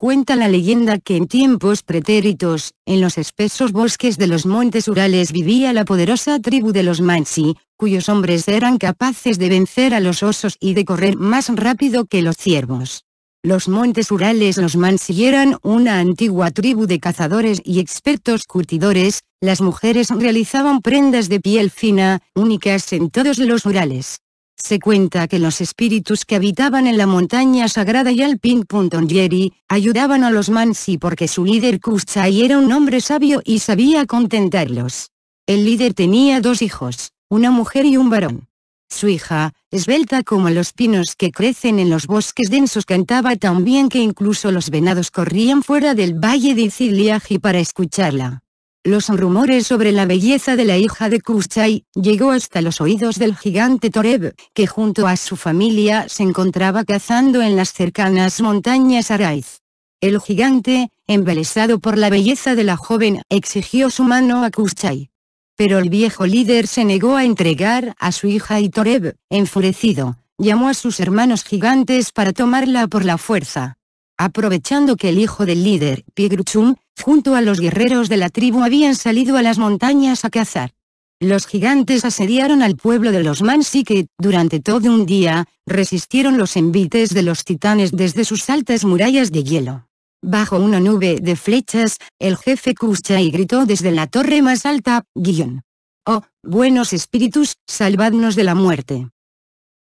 Cuenta la leyenda que en tiempos pretéritos, en los espesos bosques de los montes Urales vivía la poderosa tribu de los Mansi, cuyos hombres eran capaces de vencer a los osos y de correr más rápido que los ciervos. Los montes Urales los Mansi eran una antigua tribu de cazadores y expertos curtidores, las mujeres realizaban prendas de piel fina, únicas en todos los Urales. Se cuenta que los espíritus que habitaban en la montaña sagrada y alpin Jerry, ayudaban a los Mansi porque su líder Kushai era un hombre sabio y sabía contentarlos. El líder tenía dos hijos, una mujer y un varón. Su hija, esbelta como los pinos que crecen en los bosques densos cantaba tan bien que incluso los venados corrían fuera del valle de Iziliagi para escucharla. Los rumores sobre la belleza de la hija de Kuchai, llegó hasta los oídos del gigante Toreb, que junto a su familia se encontraba cazando en las cercanas montañas Araiz. El gigante, embelesado por la belleza de la joven, exigió su mano a Kuchai. Pero el viejo líder se negó a entregar a su hija y Toreb, enfurecido, llamó a sus hermanos gigantes para tomarla por la fuerza aprovechando que el hijo del líder, Pigruchum, junto a los guerreros de la tribu habían salido a las montañas a cazar. Los gigantes asediaron al pueblo de los Mansi que, durante todo un día, resistieron los envites de los titanes desde sus altas murallas de hielo. Bajo una nube de flechas, el jefe Kuchai gritó desde la torre más alta, guión. Oh, buenos espíritus, salvadnos de la muerte.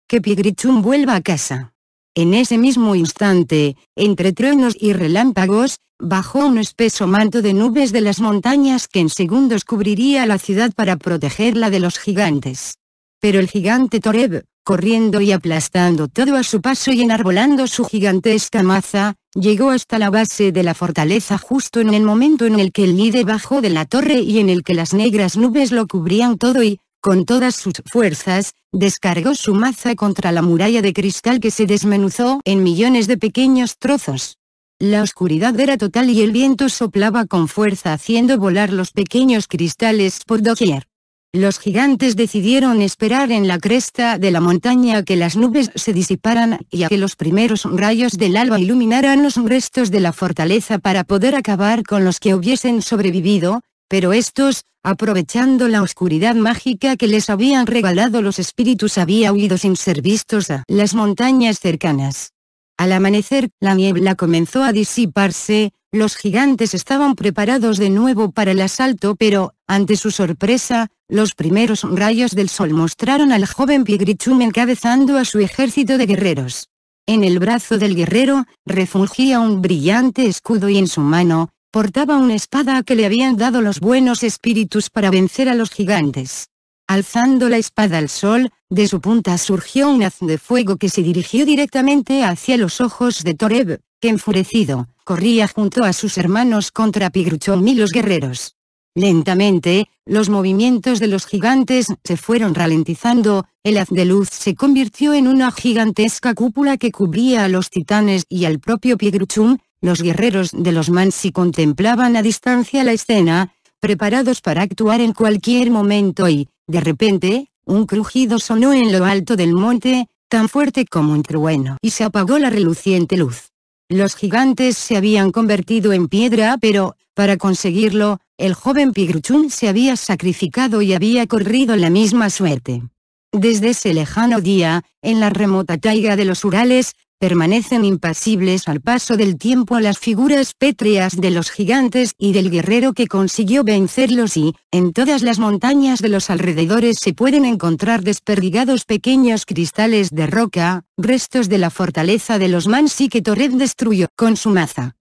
Que Pigrichum vuelva a casa. En ese mismo instante, entre truenos y relámpagos, bajó un espeso manto de nubes de las montañas que en segundos cubriría la ciudad para protegerla de los gigantes. Pero el gigante Toreb, corriendo y aplastando todo a su paso y enarbolando su gigantesca maza, llegó hasta la base de la fortaleza justo en el momento en el que el líder bajó de la torre y en el que las negras nubes lo cubrían todo y, con todas sus fuerzas, descargó su maza contra la muralla de cristal que se desmenuzó en millones de pequeños trozos. La oscuridad era total y el viento soplaba con fuerza haciendo volar los pequeños cristales por doquier. Los gigantes decidieron esperar en la cresta de la montaña a que las nubes se disiparan y a que los primeros rayos del alba iluminaran los restos de la fortaleza para poder acabar con los que hubiesen sobrevivido, pero estos, aprovechando la oscuridad mágica que les habían regalado los espíritus había huido sin ser vistos a las montañas cercanas. Al amanecer, la niebla comenzó a disiparse, los gigantes estaban preparados de nuevo para el asalto pero, ante su sorpresa, los primeros rayos del sol mostraron al joven Pigrichum encabezando a su ejército de guerreros. En el brazo del guerrero, refugía un brillante escudo y en su mano, portaba una espada que le habían dado los buenos espíritus para vencer a los gigantes. Alzando la espada al sol, de su punta surgió un haz de fuego que se dirigió directamente hacia los ojos de Toreb, que enfurecido, corría junto a sus hermanos contra Pigruchum y los guerreros. Lentamente, los movimientos de los gigantes se fueron ralentizando, el haz de luz se convirtió en una gigantesca cúpula que cubría a los titanes y al propio Pigruchum, los guerreros de los Mansi contemplaban a distancia la escena, preparados para actuar en cualquier momento y, de repente, un crujido sonó en lo alto del monte, tan fuerte como un trueno, y se apagó la reluciente luz. Los gigantes se habían convertido en piedra pero, para conseguirlo, el joven Pigruchun se había sacrificado y había corrido la misma suerte. Desde ese lejano día, en la remota taiga de los Urales, permanecen impasibles al paso del tiempo las figuras pétreas de los gigantes y del guerrero que consiguió vencerlos y, en todas las montañas de los alrededores se pueden encontrar desperdigados pequeños cristales de roca, restos de la fortaleza de los Mansi que Toreb destruyó con su maza.